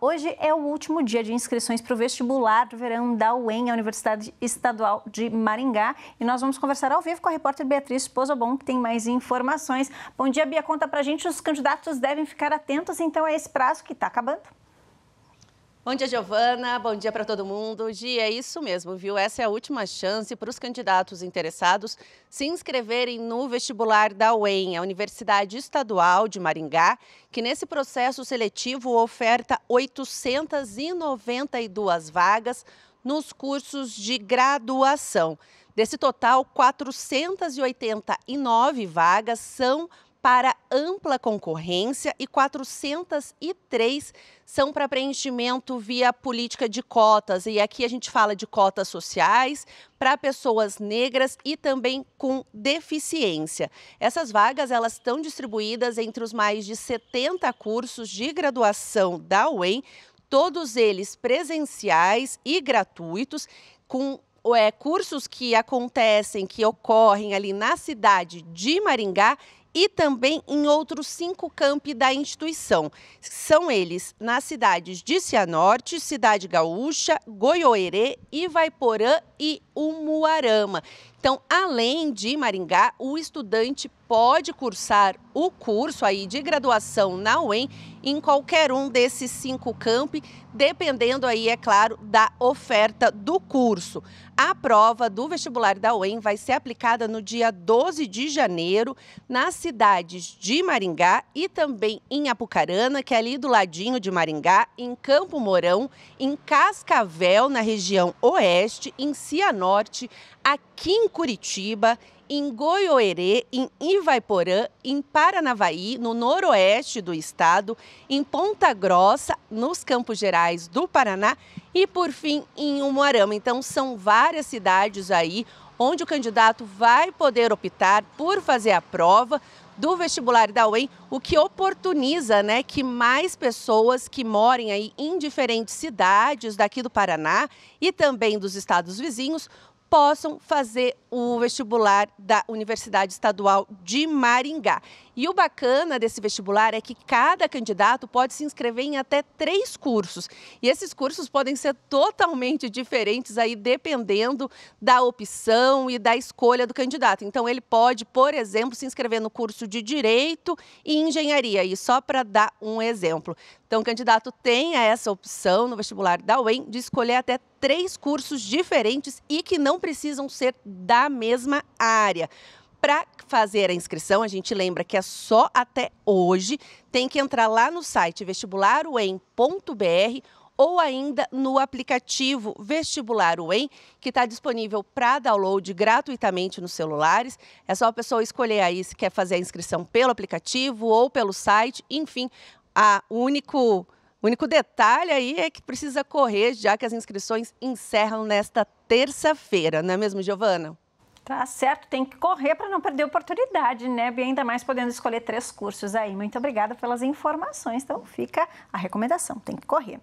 Hoje é o último dia de inscrições para o vestibular do verão da UEM, a Universidade Estadual de Maringá. E nós vamos conversar ao vivo com a repórter Beatriz Pozobon, que tem mais informações. Bom dia, Bia. Conta para gente, os candidatos devem ficar atentos então a esse prazo que está acabando. Bom dia, Giovana. Bom dia para todo mundo. Hoje é isso mesmo, viu? Essa é a última chance para os candidatos interessados se inscreverem no vestibular da UEM, a Universidade Estadual de Maringá, que nesse processo seletivo oferta 892 vagas nos cursos de graduação. Desse total, 489 vagas são para ampla concorrência e 403 são para preenchimento via política de cotas. E aqui a gente fala de cotas sociais para pessoas negras e também com deficiência. Essas vagas elas estão distribuídas entre os mais de 70 cursos de graduação da UEM, todos eles presenciais e gratuitos, com é, cursos que acontecem, que ocorrem ali na cidade de Maringá e também em outros cinco campi da instituição. São eles nas cidades de Cianorte, Cidade Gaúcha, Goioerê, Ivaiporã e Umuarama. Então, além de Maringá, o estudante pode cursar o curso aí de graduação na UEM em qualquer um desses cinco campi, dependendo aí, é claro, da oferta do curso. A prova do vestibular da UEM vai ser aplicada no dia 12 de janeiro nas cidades de Maringá e também em Apucarana, que é ali do ladinho de Maringá, em Campo Mourão, em Cascavel, na região oeste, em Cianorte, aqui em Curitiba, em Goioerê, em Ivaiporã, em Paranavaí, no noroeste do estado, em Ponta Grossa, nos Campos Gerais do Paraná e, por fim, em Umuarama. Então, são várias cidades aí onde o candidato vai poder optar por fazer a prova do vestibular da UEM, o que oportuniza né, que mais pessoas que morem aí em diferentes cidades daqui do Paraná e também dos estados vizinhos possam fazer o vestibular da Universidade Estadual de Maringá. E o bacana desse vestibular é que cada candidato pode se inscrever em até três cursos. E esses cursos podem ser totalmente diferentes aí dependendo da opção e da escolha do candidato. Então ele pode, por exemplo, se inscrever no curso de Direito e Engenharia. E só para dar um exemplo, então, o candidato tem essa opção no vestibular da UEM de escolher até três cursos diferentes e que não precisam ser da mesma área. Para fazer a inscrição, a gente lembra que é só até hoje. Tem que entrar lá no site vestibularuem.br ou ainda no aplicativo Vestibular UEM, que está disponível para download gratuitamente nos celulares. É só a pessoa escolher aí se quer fazer a inscrição pelo aplicativo ou pelo site, enfim, a único o único detalhe aí é que precisa correr, já que as inscrições encerram nesta terça-feira, não é mesmo, Giovana? Tá certo, tem que correr para não perder a oportunidade, né? E ainda mais podendo escolher três cursos aí. Muito obrigada pelas informações. Então fica a recomendação, tem que correr.